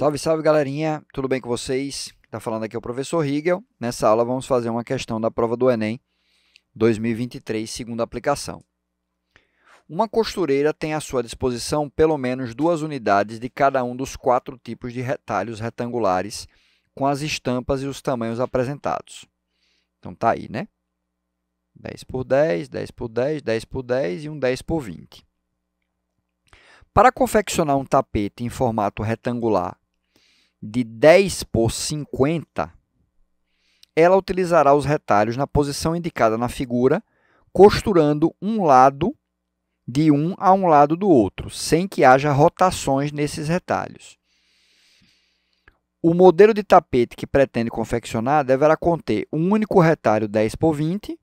Salve, salve galerinha, tudo bem com vocês? Tá falando aqui o professor Riegel. Nessa aula vamos fazer uma questão da prova do Enem 2023, segunda aplicação. Uma costureira tem à sua disposição pelo menos duas unidades de cada um dos quatro tipos de retalhos retangulares com as estampas e os tamanhos apresentados. Então tá aí, né? 10 por 10, 10 por 10, 10 por 10 e um 10 por 20. Para confeccionar um tapete em formato retangular de 10 por 50, ela utilizará os retalhos na posição indicada na figura, costurando um lado de um a um lado do outro, sem que haja rotações nesses retalhos. O modelo de tapete que pretende confeccionar deverá conter um único retalho 10 por 20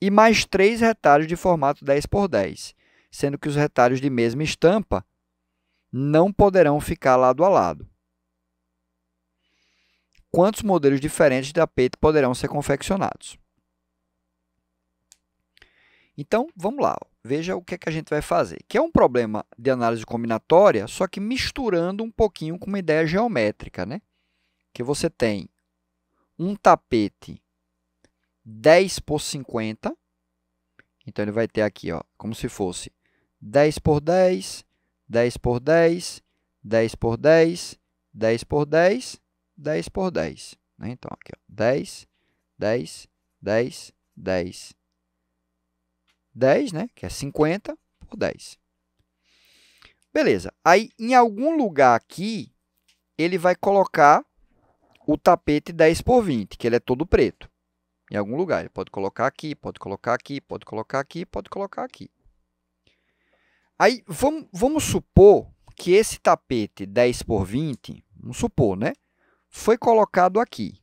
e mais três retalhos de formato 10 por 10, sendo que os retalhos de mesma estampa não poderão ficar lado a lado quantos modelos diferentes de tapete poderão ser confeccionados. Então, vamos lá. Veja o que, é que a gente vai fazer. Que é um problema de análise combinatória, só que misturando um pouquinho com uma ideia geométrica. Né? Que você tem um tapete 10 por 50. Então, ele vai ter aqui ó, como se fosse 10 por 10, 10 por 10, 10 por 10, 10 por 10, 10 por 10. Né? Então, aqui, ó, 10, 10, 10, 10. 10, né? Que é 50 por 10. Beleza. Aí, em algum lugar aqui, ele vai colocar o tapete 10 por 20, que ele é todo preto. Em algum lugar. Ele pode colocar aqui, pode colocar aqui, pode colocar aqui, pode colocar aqui. Aí, vamos, vamos supor que esse tapete 10 por 20, vamos supor, né? foi colocado aqui.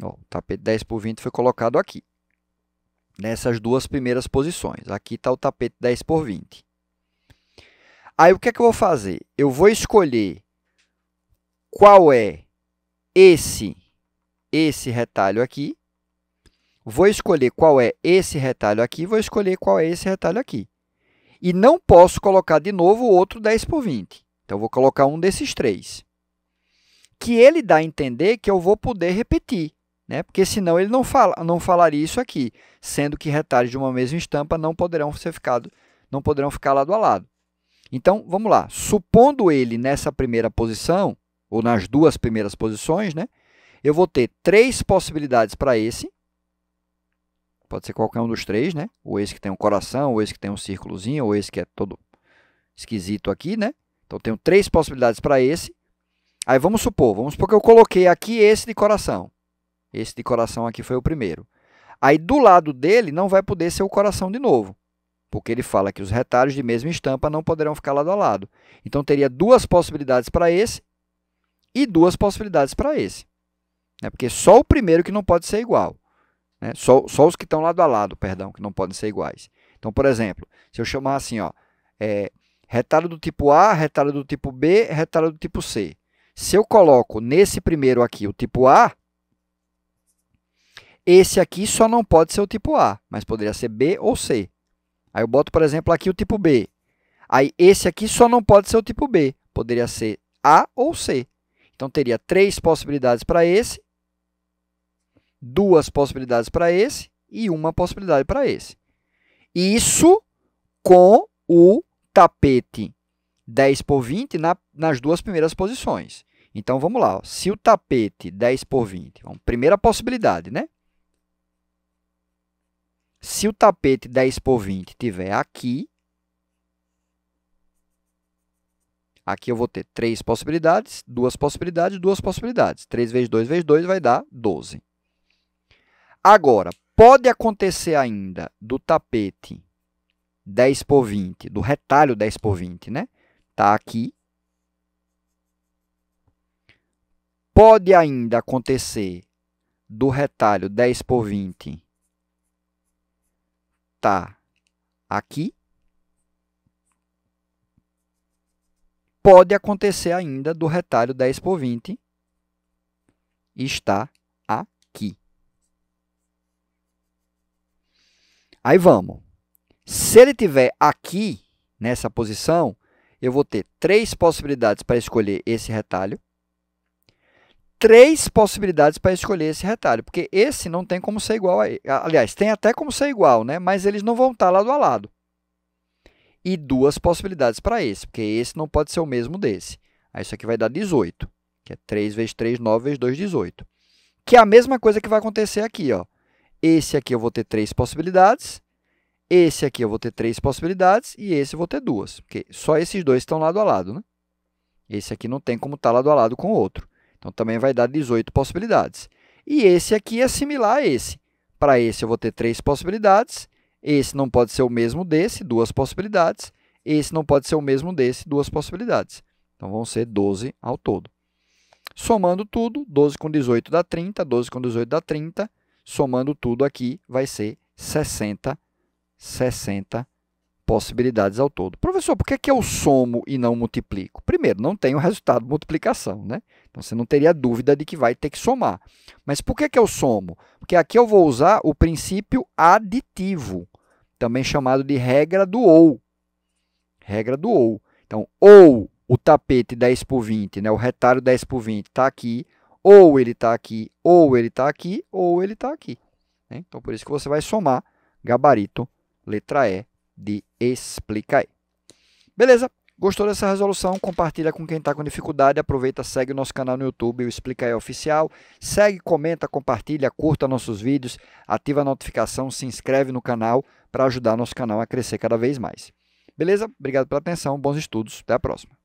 o tapete 10 por 20 foi colocado aqui. Nessas duas primeiras posições. Aqui está o tapete 10 por 20. Aí o que é que eu vou fazer? Eu vou escolher qual é esse, esse retalho aqui. Vou escolher qual é esse retalho aqui, vou escolher qual é esse retalho aqui. E não posso colocar de novo outro 10 por 20. Então, vou colocar um desses três que ele dá a entender que eu vou poder repetir, né? porque senão ele não, fala, não falaria isso aqui, sendo que retalhos de uma mesma estampa não poderão, ser ficado, não poderão ficar lado a lado. Então, vamos lá. Supondo ele nessa primeira posição, ou nas duas primeiras posições, né? eu vou ter três possibilidades para esse. Pode ser qualquer um dos três, né? Ou esse que tem um coração, ou esse que tem um círculozinho, ou esse que é todo esquisito aqui, né? Então, tenho três possibilidades para esse. Aí vamos supor, vamos supor que eu coloquei aqui esse de coração. Esse de coração aqui foi o primeiro. Aí do lado dele não vai poder ser o coração de novo, porque ele fala que os retalhos de mesma estampa não poderão ficar lado a lado. Então teria duas possibilidades para esse e duas possibilidades para esse. Né? Porque só o primeiro que não pode ser igual. Né? Só, só os que estão lado a lado, perdão, que não podem ser iguais. Então, por exemplo, se eu chamar assim, ó, é, retalho do tipo A, retalho do tipo B, retalho do tipo C. Se eu coloco nesse primeiro aqui o tipo A, esse aqui só não pode ser o tipo A, mas poderia ser B ou C. Aí eu boto, por exemplo, aqui o tipo B. Aí esse aqui só não pode ser o tipo B, poderia ser A ou C. Então teria três possibilidades para esse, duas possibilidades para esse e uma possibilidade para esse. Isso com o tapete 10 por 20 na, nas duas primeiras posições. Então vamos lá, ó. se o tapete 10 por 20, vamos, primeira possibilidade, né? Se o tapete 10 por 20 estiver aqui, aqui eu vou ter três possibilidades, duas possibilidades, duas possibilidades. 3 vezes 2 vezes 2 vai dar 12. Agora, pode acontecer ainda do tapete 10 por 20, do retalho 10 por 20, né? está aqui. Pode ainda acontecer do retalho 10 por 20 tá aqui. Pode acontecer ainda do retalho 10 por 20 está aqui. Aí vamos. Se ele tiver aqui nessa posição, eu vou ter três possibilidades para escolher esse retalho, três possibilidades para escolher esse retalho, porque esse não tem como ser igual a ele. Aliás, tem até como ser igual, né? mas eles não vão estar tá lado a lado. E duas possibilidades para esse, porque esse não pode ser o mesmo desse. Aí isso aqui vai dar 18, que é 3 vezes 3, 9 vezes 2, 18. Que é a mesma coisa que vai acontecer aqui. Ó. Esse aqui eu vou ter três possibilidades, esse aqui eu vou ter três possibilidades e esse eu vou ter duas, porque só esses dois estão lado a lado. Né? Esse aqui não tem como estar tá lado a lado com o outro. Então, também vai dar 18 possibilidades. E esse aqui é similar a esse. Para esse, eu vou ter três possibilidades. Esse não pode ser o mesmo desse, duas possibilidades. Esse não pode ser o mesmo desse, duas possibilidades. Então, vão ser 12 ao todo. Somando tudo, 12 com 18 dá 30, 12 com 18 dá 30. Somando tudo aqui, vai ser 60 60 possibilidades ao todo. Professor, por que, é que eu somo e não multiplico? Primeiro, não tem o resultado multiplicação, né? Então você não teria dúvida de que vai ter que somar. Mas por que, é que eu somo? Porque aqui eu vou usar o princípio aditivo, também chamado de regra do ou. Regra do ou. Então, ou o tapete 10 por 20, né, o retalho 10 por 20 está aqui, ou ele está aqui, ou ele está aqui, ou ele está aqui. Né? Então, por isso que você vai somar gabarito Letra E de explicar. Beleza? Gostou dessa resolução? Compartilha com quem está com dificuldade. Aproveita, segue o nosso canal no YouTube, o Explica aí Oficial. Segue, comenta, compartilha, curta nossos vídeos, ativa a notificação, se inscreve no canal para ajudar nosso canal a crescer cada vez mais. Beleza? Obrigado pela atenção, bons estudos, até a próxima.